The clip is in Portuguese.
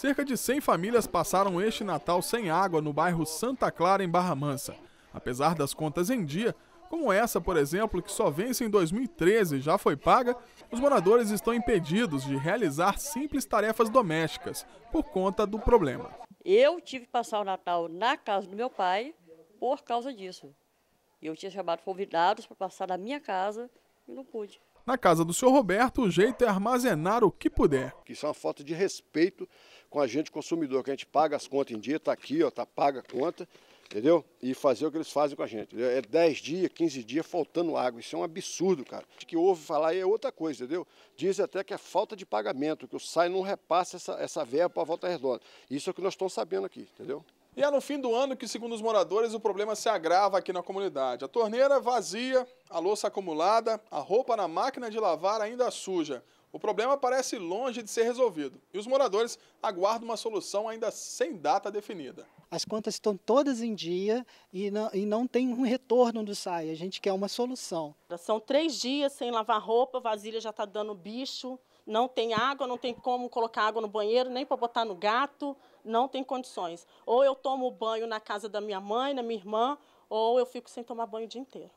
Cerca de 100 famílias passaram este Natal sem água no bairro Santa Clara, em Barra Mansa. Apesar das contas em dia, como essa, por exemplo, que só vence em 2013 e já foi paga, os moradores estão impedidos de realizar simples tarefas domésticas por conta do problema. Eu tive que passar o Natal na casa do meu pai por causa disso. Eu tinha chamado convidados para passar na minha casa e não pude. Na casa do senhor Roberto, o jeito é armazenar o que puder. Isso é uma falta de respeito com a gente consumidor, que a gente paga as contas em dia, está aqui, está paga a conta, entendeu? E fazer o que eles fazem com a gente. É 10 dias, 15 dias faltando água. Isso é um absurdo, cara. O que ouve falar é outra coisa, entendeu? Diz até que é falta de pagamento, que o SAI não repassa essa, essa verba para a volta redonda. Isso é o que nós estamos sabendo aqui, entendeu? E é no fim do ano que, segundo os moradores, o problema se agrava aqui na comunidade. A torneira vazia, a louça acumulada, a roupa na máquina de lavar ainda suja. O problema parece longe de ser resolvido e os moradores aguardam uma solução ainda sem data definida. As contas estão todas em dia e não, e não tem um retorno do SAI. A gente quer uma solução. São três dias sem lavar roupa, vasilha já está dando bicho, não tem água, não tem como colocar água no banheiro, nem para botar no gato, não tem condições. Ou eu tomo banho na casa da minha mãe, na minha irmã, ou eu fico sem tomar banho o dia inteiro.